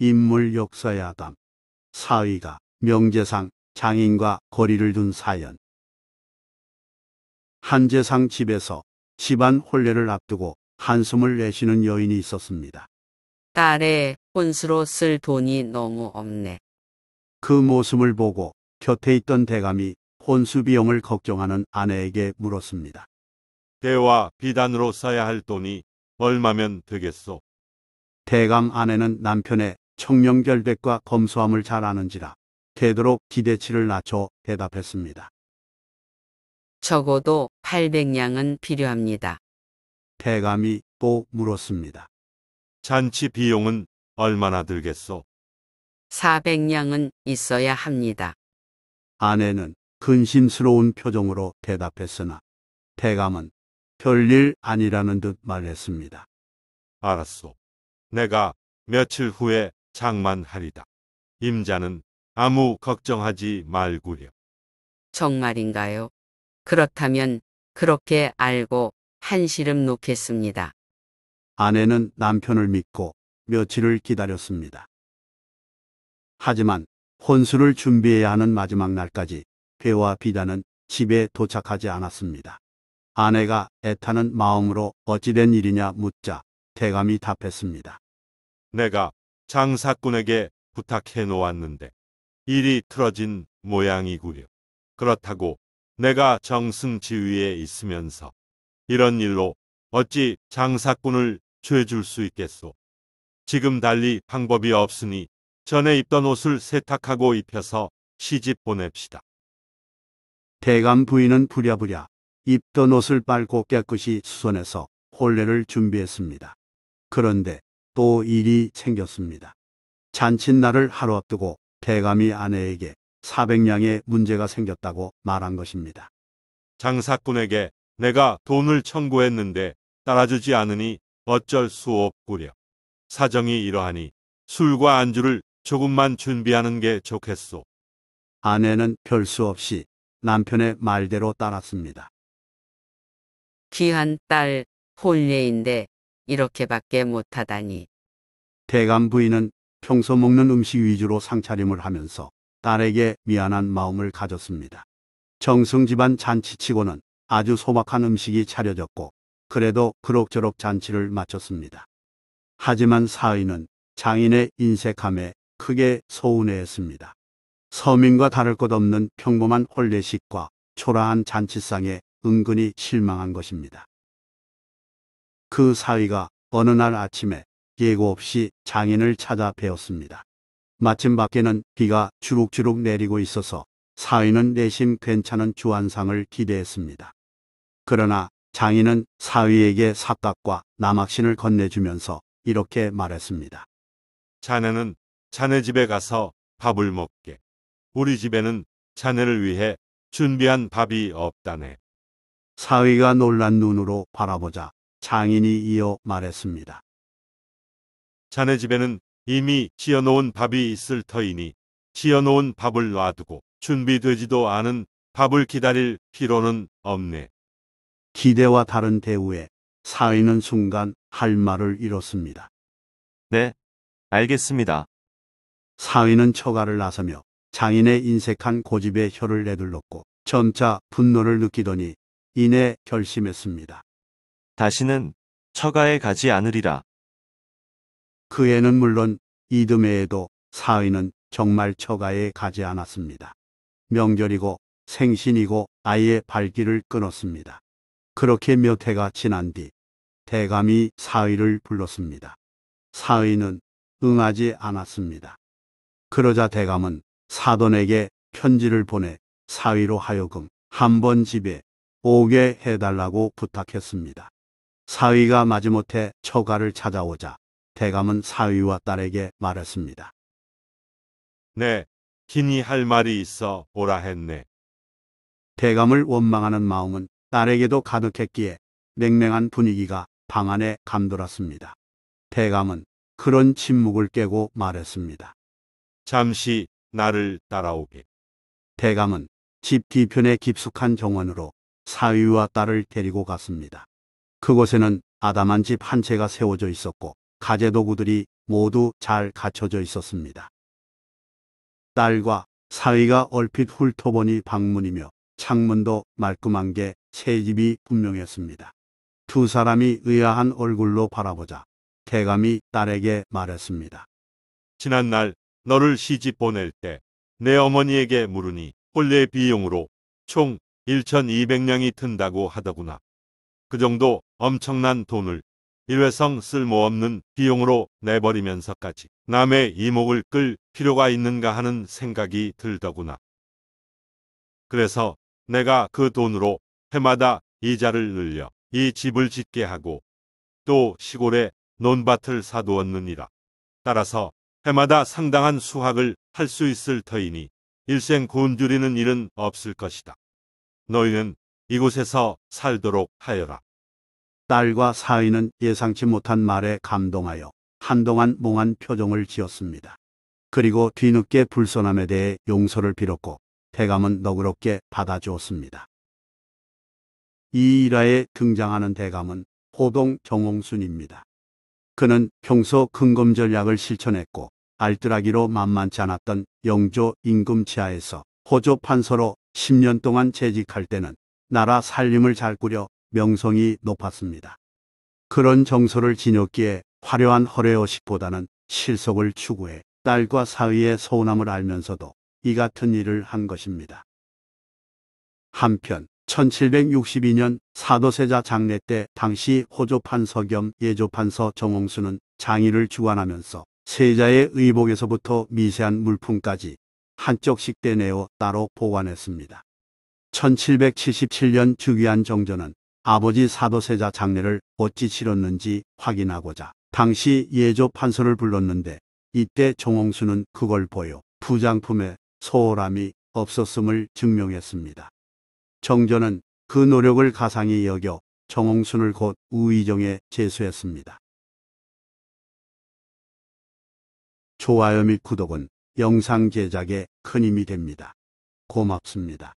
인물 역사의 아담, 사위가 명재상 장인과 거리를 둔 사연. 한재상 집에서 집안 혼례를 앞두고 한숨을 내쉬는 여인이 있었습니다. 딸의 혼수로 쓸 돈이 너무 없네. 그 모습을 보고 곁에 있던 대감이 혼수 비용을 걱정하는 아내에게 물었습니다. 대와 비단으로 써야 할 돈이 얼마면 되겠소? 대감 아내는 남편의 청명결백과 검소함을 잘 아는지라 되도록 기대치를 낮춰 대답했습니다. 적어도 800냥은 필요합니다. 대감이 또 물었습니다. 잔치 비용은 얼마나 들겠소? 400냥은 있어야 합니다. 아내는 근심스러운 표정으로 대답했으나 대감은 별일 아니라는 듯 말했습니다. 알았소. 내가 며칠 후에 장만하리다. 임자는 아무 걱정하지 말구려. 정말인가요? 그렇다면 그렇게 알고 한시름 놓겠습니다. 아내는 남편을 믿고 며칠을 기다렸습니다. 하지만 혼수를 준비해야 하는 마지막 날까지 배와 비단은 집에 도착하지 않았습니다. 아내가 애타는 마음으로 어찌된 일이냐 묻자 대감이 답했습니다. 내가 장사꾼에게 부탁해 놓았는데 일이 틀어진 모양이구려. 그렇다고 내가 정승지위에 있으면서 이런 일로 어찌 장사꾼을 죄 줄 수 있겠소. 지금 달리 방법이 없으니 전에 입던 옷을 세탁하고 입혀서 시집 보냅시다. 대감 부인은 부랴부랴 입던 옷을 빨고 깨끗이 수선해서 혼례를 준비했습니다. 그런데 또 일이 생겼습니다. 잔칫날을 하루 앞두고 대감이 아내에게 4 0 0냥의 문제가 생겼다고 말한 것입니다. 장사꾼에게 내가 돈을 청구했는데 따라주지 않으니 어쩔 수 없구려. 사정이 이러하니 술과 안주를 조금만 준비하는 게 좋겠소. 아내는 별 수 없이 남편의 말대로 따랐습니다. 귀한 딸 혼례인데 이렇게밖에 못하다니 대감 부인은 평소 먹는 음식 위주로 상차림을 하면서 딸에게 미안한 마음을 가졌습니다. 정승 집안 잔치치고는 아주 소박한 음식이 차려졌고 그래도 그럭저럭 잔치를 마쳤습니다. 하지만 사위는 장인의 인색함에 크게 서운해했습니다. 서민과 다를 것 없는 평범한 혼례식과 초라한 잔치상에 은근히 실망한 것입니다. 그 사위가 어느 날 아침에 예고 없이 장인을 찾아 뵈었습니다. 마침 밖에는 비가 주룩주룩 내리고 있어서 사위는 내심 괜찮은 주안상을 기대했습니다. 그러나 장인은 사위에게 삭각과 남악신을 건네주면서 이렇게 말했습니다. 자네는 자네 집에 가서 밥을 먹게. 우리 집에는 자네를 위해 준비한 밥이 없다네. 사위가 놀란 눈으로 바라보자 장인이 이어 말했습니다. 자네 집에는 이미 지어놓은 밥이 있을 터이니 지어놓은 밥을 놔두고 준비되지도 않은 밥을 기다릴 필요는 없네. 기대와 다른 대우에 사위는 순간 할 말을 잃었습니다. 네, 알겠습니다. 사위는 처가를 나서며 장인의 인색한 고집에 혀를 내둘렀고 전차 분노를 느끼더니 이내 결심했습니다. 다시는 처가에 가지 않으리라. 그 애는 물론 이듬해에도 사위는 정말 처가에 가지 않았습니다. 명절이고 생신이고 아예 발길을 끊었습니다. 그렇게 몇 해가 지난 뒤 대감이 사위를 불렀습니다. 사위는 응하지 않았습니다. 그러자 대감은 사돈에게 편지를 보내 사위로 하여금 한 번 집에 오게 해달라고 부탁했습니다. 사위가 마지못해 처가를 찾아오자 대감은 사위와 딸에게 말했습니다. 네, 긴이 할 말이 있어 오라 했네. 대감을 원망하는 마음은 딸에게도 가득했기에 냉랭한 분위기가 방 안에 감돌았습니다. 대감은 그런 침묵을 깨고 말했습니다. 잠시 나를 따라오게. 대감은 집뒤편에 깊숙한 정원으로 사위와 딸을 데리고 갔습니다. 그곳에는 아담한 집 한 채가 세워져 있었고 가재도구들이 모두 잘 갖춰져 있었습니다. 딸과 사위가 얼핏 훑어보니 방문이며 창문도 말끔한 게새 집이 분명했습니다. 두 사람이 의아한 얼굴로 바라보자 대감이 딸에게 말했습니다. 지난날 너를 시집 보낼 때 내 어머니에게 물으니 홀례 비용으로 총 1,200냥이 든다고 하더구나. 그 정도 엄청난 돈을 일회성 쓸모없는 비용으로 내버리면서까지 남의 이목을 끌 필요가 있는가 하는 생각이 들더구나. 그래서 내가 그 돈으로 해마다 이자를 늘려 이 집을 짓게 하고 또 시골에 논밭을 사두었느니라. 따라서 해마다 상당한 수확을 할 수 있을 터이니 일생 곤주리는 일은 없을 것이다. 너희는 이곳에서 살도록 하여라. 딸과 사위는 예상치 못한 말에 감동하여 한동안 몽한 표정을 지었습니다. 그리고 뒤늦게 불손함에 대해 용서를 빌었고 대감은 너그럽게 받아주었습니다. 이 일화에 등장하는 대감은 호동 정홍순입니다. 그는 평소 근검 전략을 실천했고 알뜰하기로 만만치 않았던 영조 임금 치하에서 호조 판서로 10년 동안 재직할 때는 나라 살림을 잘 꾸려 명성이 높았습니다. 그런 정서를 지녔기에 화려한 허례허식보다는 실속을 추구해 딸과 사위의 서운함을 알면서도 이 같은 일을 한 것입니다. 한편 1762년 사도세자 장례 때 당시 호조판서 겸 예조판서 정홍수는 장의를 주관하면서 세자의 의복에서부터 미세한 물품까지 한쪽씩 떼내어 따로 보관했습니다. 1777년 즉위한 정전은 아버지 사도세자 장례를 어찌 치렀는지 확인하고자 당시 예조 판서를 불렀는데 이때 정홍수는 그걸 보여 부장품에 소홀함이 없었음을 증명했습니다. 정조는그 노력을 가상히 여겨 정홍순을 곧 우의정에 제수했습니다. 좋아요 및 구독은 영상 제작에 큰 힘이 됩니다. 고맙습니다.